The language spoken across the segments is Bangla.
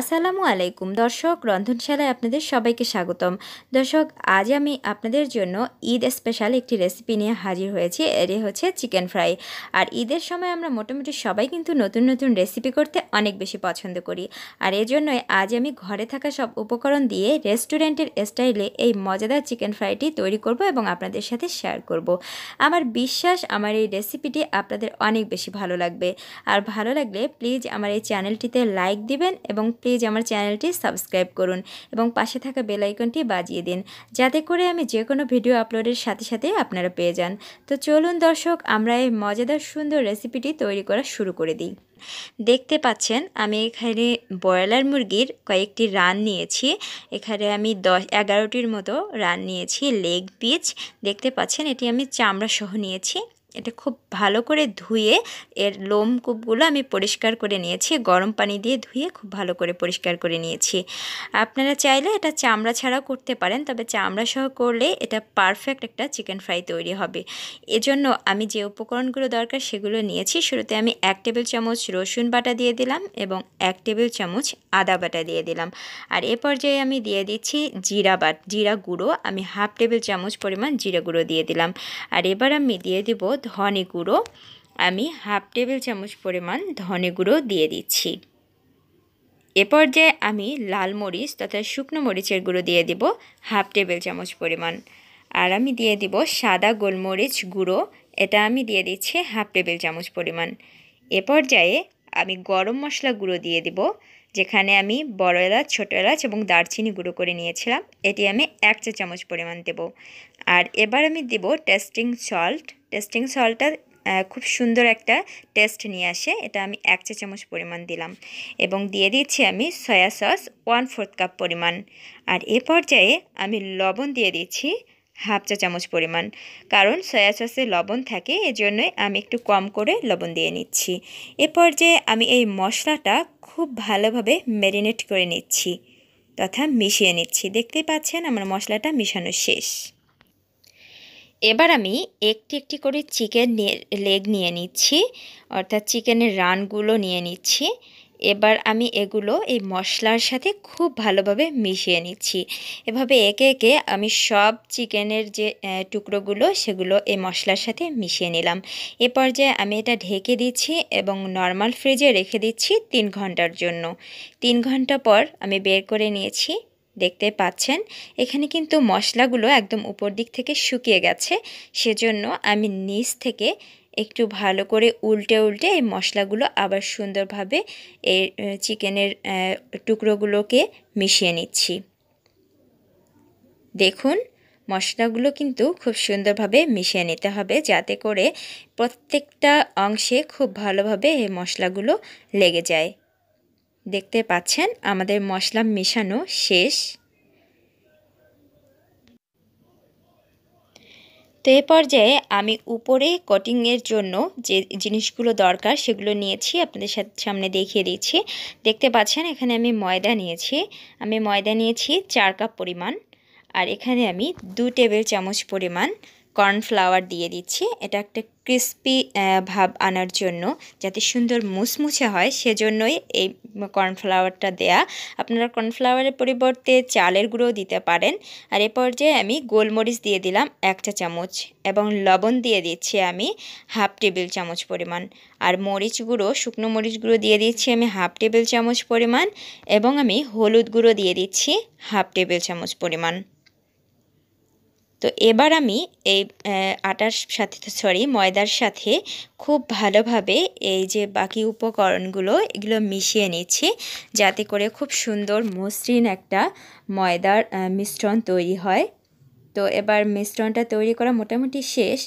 আসসালামু আলাইকুম দর্শক রন্ধনশালায় আপনাদের সবাইকে স্বাগতম দর্শক আজ আমি আপনাদের জন্য ঈদ স্পেশাল একটি রেসিপি নিয়ে হাজির হয়েছি এটি হচ্ছে চিকেন ফ্রাই আর ঈদের সময় আমরা মোটামুটি সবাই কিন্তু নতুন নতুন রেসিপি করতে অনেক বেশি পছন্দ করি আর এজন্যই আজ আমি ঘরে থাকা সব উপকরণ দিয়ে রেস্টুরেন্টের স্টাইলে এই মজাদার চিকেন ফ্রাইটি তৈরি করব এবং আপনাদের সাথে শেয়ার করব আমার বিশ্বাস আমার এই রেসিপিটি আপনাদের অনেক বেশি ভালো লাগবে আর ভালো লাগলে প্লিজ আমার এই চ্যানেলটিতে লাইক দিবেন এবং প্লিজ আমার চ্যানেলটি সাবস্ক্রাইব করুন এবং পাশে থাকা বেলাইকনটি বাজিয়ে দিন যাতে করে আমি যে কোনো ভিডিও আপলোডের সাথে সাথে আপনারা পেয়ে যান তো চলুন দর্শক আমরা এই মজাদার সুন্দর রেসিপিটি তৈরি করা শুরু করে দিই দেখতে পাচ্ছেন আমি এখানে ব্রয়লার মুরগির কয়েকটি রান নিয়েছি এখানে আমি দশ এগারোটির মতো রান নিয়েছি লেগ পিচ দেখতে পাচ্ছেন এটি আমি চামড়া সহ নিয়েছি এটা খুব ভালো করে ধুয়ে এর লোম কূপগুলো আমি পরিষ্কার করে নিয়েছি গরম পানি দিয়ে ধুয়ে খুব ভালো করে পরিষ্কার করে নিয়েছি আপনারা চাইলে এটা চামড়া ছাড়াও করতে পারেন তবে চামড়া সহ করলে এটা পারফেক্ট একটা চিকেন ফ্রাই তৈরি হবে এজন্য আমি যে উপকরণগুলো দরকার সেগুলো নিয়েছি শুরুতে আমি এক টেবিল চামচ রসুন বাটা দিয়ে দিলাম এবং এক টেবিল চামচ আদা বাটা দিয়ে দিলাম আর এ পর্যায়ে আমি দিয়ে দিচ্ছি জিরা বাট জিরা গুঁড়ো আমি হাফ টেবিল চামচ পরিমাণ জিরা গুঁড়ো দিয়ে দিলাম আর এবার আমি দিয়ে দিব ধনে গুঁড়ো আমি হাফ টেবিল চামচ পরিমাণ ধনে গুঁড়ো দিয়ে দিচ্ছি এ পর্যায়ে আমি লাল মরিচ তথা শুকনো মরিচের গুঁড়ো দিয়ে দিব হাফ টেবিল চামচ পরিমাণ আর আমি দিয়ে দিব সাদা গোলমরিচ গুঁড়ো এটা আমি দিয়ে দিচ্ছি হাফ টেবিল চামচ পরিমাণ এ পর্যায়ে আমি গরম মশলা গুঁড়ো দিয়ে দিব যেখানে আমি বড় এলাচ ছোটো এলাচ এবং দারচিনি গুঁড়ো করে নিয়েছিলাম এটি আমি এক চা চামচ পরিমাণ দেব আর এবার আমি দেব টেস্টিং সল্ট টেস্টিং সল্টটা খুব সুন্দর একটা টেস্ট নিয়ে আসে এটা আমি এক চা চামচ পরিমাণ দিলাম এবং দিয়ে দিচ্ছি আমি soya sauce one fourth cup পরিমাণ আর এ পর্যায়ে আমি লবণ দিয়ে দিচ্ছি হাফ চা চামচ পরিমাণ কারণ সয়া সসে লবণ থাকে এজন্যই আমি একটু কম করে লবণ দিয়ে নিচ্ছি এ পর্যায়ে আমি এই মশলাটা খুব ভালোভাবে ম্যারিনেট করে নিচ্ছি তথা মিশিয়ে নিচ্ছি দেখতেই পাচ্ছেন আমার মশলাটা মিশানো শেষ এবার আমি একটি একটি করে চিকেন লেগ নিয়ে নিচ্ছি অর্থাৎ চিকেনের রানগুলো নিয়ে নিচ্ছি এবার আমি এগুলো এই মশলার সাথে খুব ভালোভাবে মিশিয়ে নিচ্ছি এভাবে একে একে আমি সব চিকেনের যে টুকরোগুলো সেগুলো এই মশলার সাথে মিশিয়ে নিলাম এ পর্যায়ে আমি এটা ঢেকে দিচ্ছি এবং নর্মাল ফ্রিজে রেখে দিচ্ছি তিন ঘন্টার জন্য তিন ঘন্টা পর আমি বের করে নিয়েছি দেখতে পাচ্ছেন এখানে কিন্তু মশলাগুলো একদম উপর দিক থেকে শুকিয়ে গেছে সেজন্য আমি নিচ থেকে একটু ভালো করে উল্টে উল্টে এই মশলাগুলো আবার সুন্দরভাবে এই চিকেনের টুকরোগুলোকে মিশিয়ে নিচ্ছি দেখুন মশলাগুলো কিন্তু খুব সুন্দরভাবে মিশিয়ে নিতে হবে যাতে করে প্রত্যেকটা অংশে খুব ভালোভাবে এই মশলাগুলো লেগে যায় দেখতে পাচ্ছেন আমাদের মশলা মেশানো শেষ তো এ পর্যায়ে আমি উপরে কটিংয়ের জন্য যে জিনিসগুলো দরকার সেগুলো নিয়েছি আপনাদের সামনে দেখিয়ে দিচ্ছি দেখতে পাচ্ছেন এখানে আমি ময়দা নিয়েছি আমি ময়দা নিয়েছি চার কাপ পরিমাণ আর এখানে আমি দু টেবিল চামচ পরিমাণ কর্নফ্লাওয়ার দিয়ে দিচ্ছি এটা একটা ক্রিস্পি ভাব আনার জন্য যাতে সুন্দর মুছমুছে হয় সেজন্যই এই কর্নফ্লাওয়ারটা দেয়া আপনারা কর্নফ্লাওয়ারের পরিবর্তে চালের গুঁড়ো দিতে পারেন আর এ পর্যায়ে আমি গোলমরিচ দিয়ে দিলাম এক চা চামচ এবং লবণ দিয়ে দিচ্ছি আমি হাফ টেবিল চামচ পরিমাণ আর মরিচ গুঁড়ো শুকনো মরিচ গুঁড়ো দিয়ে দিচ্ছি আমি হাফ টেবিল চামচ পরিমাণ এবং আমি হলুদ গুঁড়ো দিয়ে দিচ্ছি হাফ টেবিল চামচ পরিমাণ তো এবার আমি এই আটার সাথে সরি ময়দার সাথে খুব ভালোভাবে এই যে বাকি উপকরণগুলো এগুলো মিশিয়ে নিচ্ছি যাতে করে খুব সুন্দর মসৃণ একটা ময়দার মিশ্রণ তৈরি হয় তো এবার মিশ্রণটা তৈরি করা মোটামুটি শেষ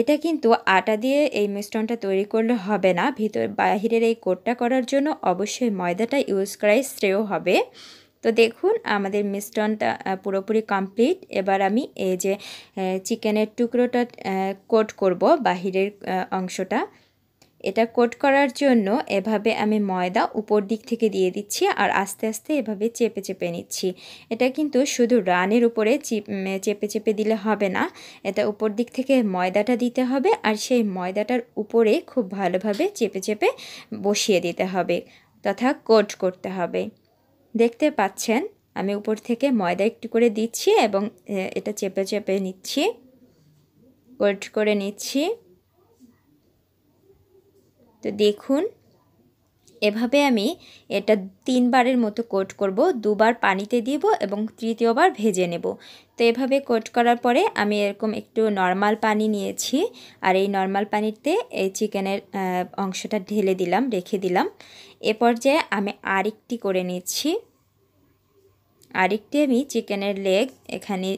এটা কিন্তু আটা দিয়ে এই মিশ্রণটা তৈরি করলে হবে না ভিতর বাহিরের এই কোটটা করার জন্য অবশ্যই ময়দাটা ইউজ করাই শ্রেয় হবে তো দেখুন আমাদের মিশ্রণটা পুরোপুরি কমপ্লিট এবার আমি এই যে চিকেনের টুকরোটা কোট করব বাহিরের অংশটা এটা কোট করার জন্য এভাবে আমি ময়দা উপর দিক থেকে দিয়ে দিচ্ছি আর আস্তে আস্তে এভাবে চেপে চেপে নিচ্ছি এটা কিন্তু শুধু রানের উপরে চেপে চেপে দিলে হবে না এটা উপর দিক থেকে ময়দাটা দিতে হবে আর সেই ময়দাটার উপরে খুব ভালোভাবে চেপে চেপে বসিয়ে দিতে হবে তথা কোট করতে হবে দেখতে পাচ্ছেন আমি উপর থেকে ময়দা একটু করে দিচ্ছি এবং এটা চেপে চেপে নিচ্ছি কোল্ড করে নিচ্ছি তো দেখুন এভাবে আমি এটা তিনবারের মতো কোট করব দুবার পানিতে দিব এবং তৃতীয়বার ভেজে নেব তো এভাবে কোট করার পরে আমি এরকম একটু নর্মাল পানি নিয়েছি আর এই নর্মাল পানিতে এই চিকেনের অংশটা ঢেলে দিলাম রেখে দিলাম এ পর্যায়ে আমি আরেকটি করে নিচ্ছি আরেকটি আমি চিকেনের লেগ এখানে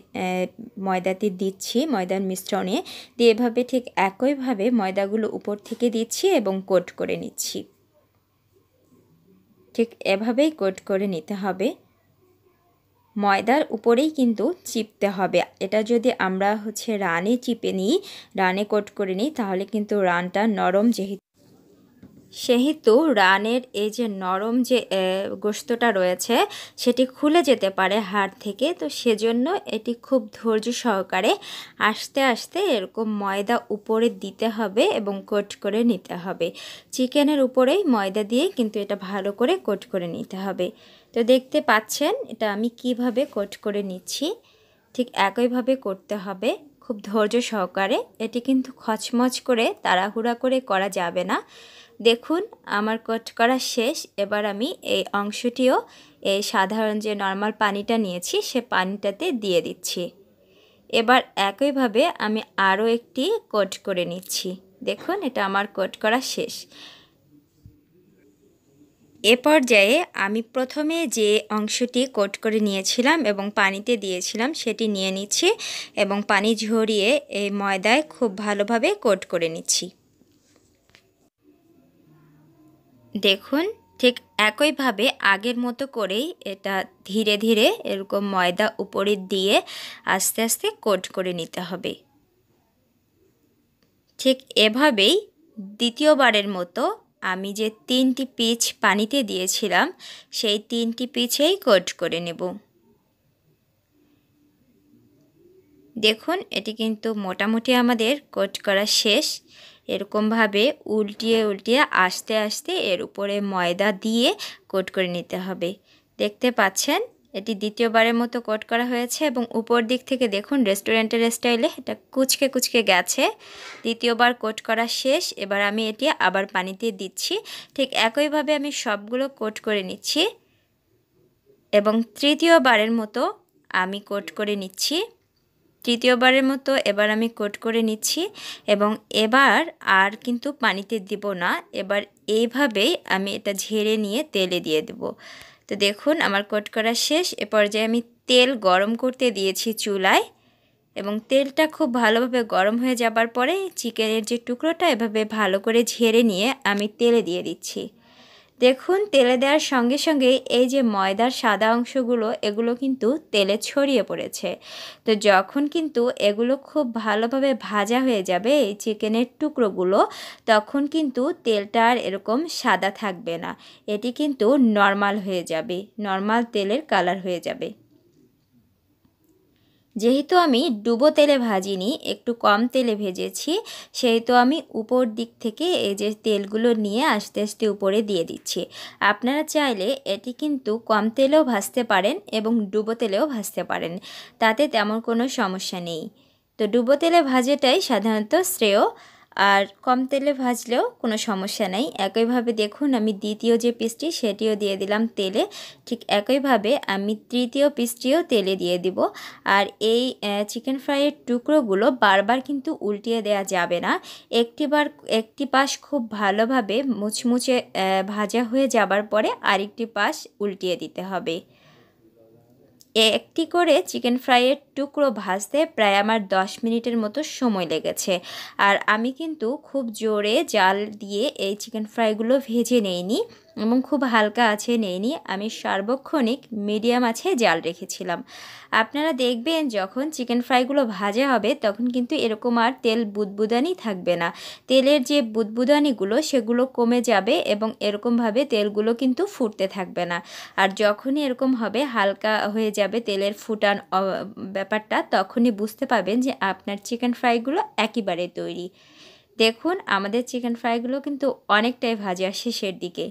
ময়দাতে দিচ্ছি ময়দার মিশ্রণে দিয়ে এভাবে ঠিক একইভাবে ময়দাগুলো উপর থেকে দিচ্ছি এবং কোট করে নিচ্ছি ঠিক এভাবেই কোট করে নিতে হবে ময়দার উপরেই কিন্তু চিপতে হবে এটা যদি আমরা হচ্ছে রানে চিপে নিই রানে কোট করে নিই তাহলে কিন্তু রানটা নরম যেহেতু সেহেতু রানের এই যে নরম যে গোস্তটা রয়েছে সেটি খুলে যেতে পারে হাড় থেকে তো সেজন্য এটি খুব ধৈর্য সহকারে আস্তে আস্তে এরকম ময়দা উপরে দিতে হবে এবং কোট করে নিতে হবে চিকেনের উপরেই ময়দা দিয়ে কিন্তু এটা ভালো করে কোট করে নিতে হবে তো দেখতে পাচ্ছেন এটা আমি কিভাবে কোট করে নিচ্ছি ঠিক একইভাবে করতে হবে খুব ধৈর্য সহকারে এটি কিন্তু খচমচ করে তাড়াহুড়া করে করা যাবে না দেখুন আমার কট করা শেষ এবার আমি এই অংশটিও এই সাধারণ যে নর্মাল পানিটা নিয়েছি সে পানিটাতে দিয়ে দিচ্ছি এবার একইভাবে আমি আরও একটি কোট করে নিচ্ছি দেখুন এটা আমার কোট করা শেষ এ পর্যায়ে আমি প্রথমে যে অংশটি কোট করে নিয়েছিলাম এবং পানিতে দিয়েছিলাম সেটি নিয়ে নিচ্ছি এবং পানি ঝরিয়ে এই ময়দায় খুব ভালোভাবে কোট করে নিচ্ছি দেখুন ঠিক একইভাবে আগের মতো করেই এটা ধীরে ধীরে এরকম ময়দা উপরে দিয়ে আস্তে আস্তে কোট করে নিতে হবে ঠিক এভাবেই দ্বিতীয়বারের মতো আমি যে তিনটি পিচ পানিতে দিয়েছিলাম সেই তিনটি পিচেই কোট করে নেব দেখুন এটি কিন্তু মোটামুটি আমাদের কোট করা শেষ এরকমভাবে উল্টিয়ে উল্টিয়ে আস্তে আস্তে এর উপরে ময়দা দিয়ে কোট করে নিতে হবে দেখতে পাচ্ছেন এটি দ্বিতীয়বারের মতো কোট করা হয়েছে এবং উপর দিক থেকে দেখুন রেস্টুরেন্টের স্টাইলে এটা কুচকে কুচকে গেছে দ্বিতীয়বার কোট করা শেষ এবার আমি এটি আবার পানিতে দিচ্ছি ঠিক একইভাবে আমি সবগুলো কোট করে নিচ্ছি এবং তৃতীয়বারের মতো আমি কোট করে নিচ্ছি তৃতীয়বারের মতো এবার আমি কোট করে নিচ্ছি এবং এবার আর কিন্তু পানিতে দিব না এবার এইভাবেই আমি এটা ঝেড়ে নিয়ে তেলে দিয়ে দেবো তো দেখুন আমার কট করা শেষ এ পর্যায়ে আমি তেল গরম করতে দিয়েছি চুলায় এবং তেলটা খুব ভালোভাবে গরম হয়ে যাবার পরে চিকেনের যে টুকরোটা এভাবে ভালো করে ঝেড়ে নিয়ে আমি তেলে দিয়ে দিচ্ছি দেখুন তেলে দেওয়ার সঙ্গে সঙ্গে এই যে ময়দার সাদা অংশগুলো এগুলো কিন্তু তেলে ছড়িয়ে পড়েছে তো যখন কিন্তু এগুলো খুব ভালোভাবে ভাজা হয়ে যাবে এই চিকেনের টুকরোগুলো তখন কিন্তু তেলটা আর এরকম সাদা থাকবে না এটি কিন্তু নর্মাল হয়ে যাবে নর্মাল তেলের কালার হয়ে যাবে যেহেতু আমি ডুবো তেলে ভাজিনি একটু কম তেলে ভেজেছি সেহেতু আমি উপর দিক থেকে এই যে তেলগুলো নিয়ে আস্তে আস্তে উপরে দিয়ে দিচ্ছি আপনারা চাইলে এটি কিন্তু কম তেলেও ভাজতে পারেন এবং ডুবো তেলেও ভাজতে পারেন তাতে তেমন কোনো সমস্যা নেই তো ডুবো তেলে ভাজেটাই সাধারণত শ্রেয় আর কম তেলে ভাজলেও কোনো সমস্যা নেই একইভাবে দেখুন আমি দ্বিতীয় যে পিসটি সেটিও দিয়ে দিলাম তেলে ঠিক একইভাবে আমি তৃতীয় পিসটিও তেলে দিয়ে দিব আর এই চিকেন ফ্রাইয়ের টুকরোগুলো বারবার কিন্তু উল্টিয়ে দেয়া যাবে না একটিবার একটি পাশ খুব ভালোভাবে মুচমুচে ভাজা হয়ে যাবার পরে আরেকটি পাশ উল্টিয়ে দিতে হবে একটি করে চিকেন ফ্রাইয়ের টুকরো ভাজতে প্রায় আমার 10 মিনিটের মতো সময় লেগেছে আর আমি কিন্তু খুব জোরে জাল দিয়ে এই চিকেন ফ্রাইগুলো ভেজে নেইনি এবং খুব হালকা আছে নেইনি আমি সার্বক্ষণিক মিডিয়াম আছে জাল রেখেছিলাম আপনারা দেখবেন যখন চিকেন ফ্রাইগুলো ভাজা হবে তখন কিন্তু এরকম আর তেল বুদবুদানি থাকবে না তেলের যে বুদবুদানিগুলো সেগুলো কমে যাবে এবং এরকমভাবে তেলগুলো কিন্তু ফুটতে থাকবে না আর যখনই এরকম হবে হালকা হয়ে যাবে তেলের ফুটান ব্যাপারটা তখনই বুঝতে পাবেন যে আপনার চিকেন ফ্রাইগুলো একেবারে তৈরি দেখুন আমাদের চিকেন ফ্রাইগুলো কিন্তু অনেকটাই ভাজা শেষের দিকে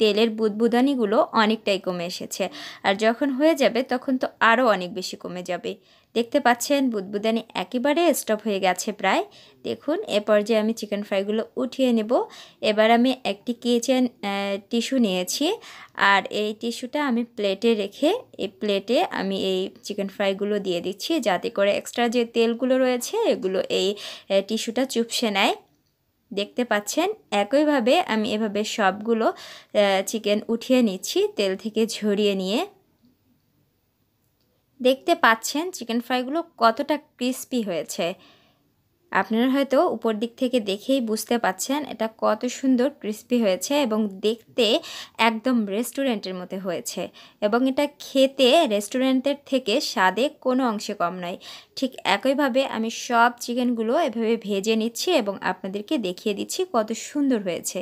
তেলের বুদবুদানিগুলো অনেকটাই কমে এসেছে আর যখন হয়ে যাবে তখন তো আরও অনেক বেশি কমে যাবে দেখতে পাচ্ছেন বুদবুদানি একেবারে স্টপ হয়ে গেছে প্রায় দেখুন এ পর্যায়ে আমি চিকেন ফ্রাইগুলো উঠিয়ে নেব এবার আমি একটি কিচেন টিস্যু নিয়েছি আর এই টিস্যুটা আমি প্লেটে রেখে এই প্লেটে আমি এই চিকেন ফ্রাইগুলো দিয়ে দিচ্ছি যাতে করে এক্সট্রা যে তেলগুলো রয়েছে এগুলো এই টিস্যুটা চুপসে নেয় দেখতে পাচ্ছেন একইভাবে আমি এভাবে সবগুলো চিকেন উঠিয়ে নিচ্ছি তেল থেকে ঝরিয়ে নিয়ে দেখতে পাচ্ছেন চিকেন ফ্রাইগুলো কতটা ক্রিস্পি হয়েছে আপনারা হয়তো উপর দিক থেকে দেখেই বুঝতে পাচ্ছেন এটা কত সুন্দর ক্রিস্পি হয়েছে এবং দেখতে একদম রেস্টুরেন্টের মতো হয়েছে এবং এটা খেতে রেস্টুরেন্টের থেকে স্বাদে কোনো অংশে কম নয় ঠিক একইভাবে আমি সব চিকেনগুলো এভাবে ভেজে নিচ্ছি এবং আপনাদেরকে দেখিয়ে দিচ্ছি কত সুন্দর হয়েছে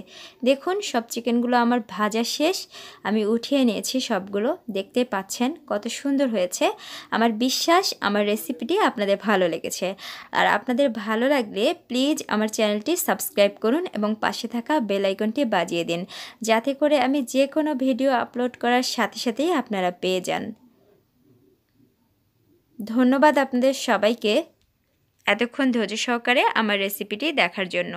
দেখুন সব চিকেনগুলো আমার ভাজা শেষ আমি উঠিয়ে নিয়েছি সবগুলো দেখতে পাচ্ছেন কত সুন্দর হয়েছে আমার বিশ্বাস আমার রেসিপিটি আপনাদের ভালো লেগেছে আর আপনাদের ভালো লাগলে প্লিজ আমার চ্যানেলটি সাবস্ক্রাইব করুন এবং পাশে থাকা বেলাইকনটি বাজিয়ে দিন যাতে করে আমি যে কোনো ভিডিও আপলোড করার সাথে সাথেই আপনারা পেয়ে যান ধন্যবাদ আপনাদের সবাইকে এতক্ষণ ধৈর্য সহকারে আমার রেসিপিটি দেখার জন্য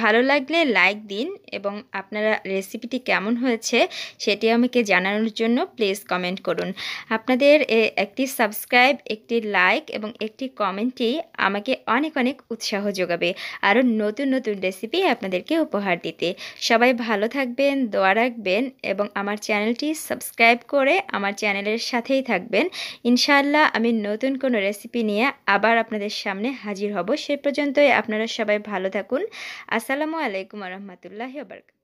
ভালো লাগলে লাইক দিন এবং আপনারা রেসিপিটি কেমন হয়েছে সেটি আমাকে জানানোর জন্য প্লিজ কমেন্ট করুন আপনাদের একটি সাবস্ক্রাইব একটি লাইক এবং একটি কমেন্টই আমাকে অনেক অনেক উৎসাহ যোগাবে আরও নতুন নতুন রেসিপি আপনাদেরকে উপহার দিতে সবাই ভালো থাকবেন দোয়া রাখবেন এবং আমার চ্যানেলটি সাবস্ক্রাইব করে আমার চ্যানেলের সাথেই থাকবেন ইনশাআল্লাহ আমি নতুন কোনো রেসিপি নিয়ে আবার আপনাদের সামনে হাজির হব সে পর্যন্তই আপনারা সবাই ভালো থাকুন আসসালামু আলাইকুম রহমতুল্লাহ বারকাত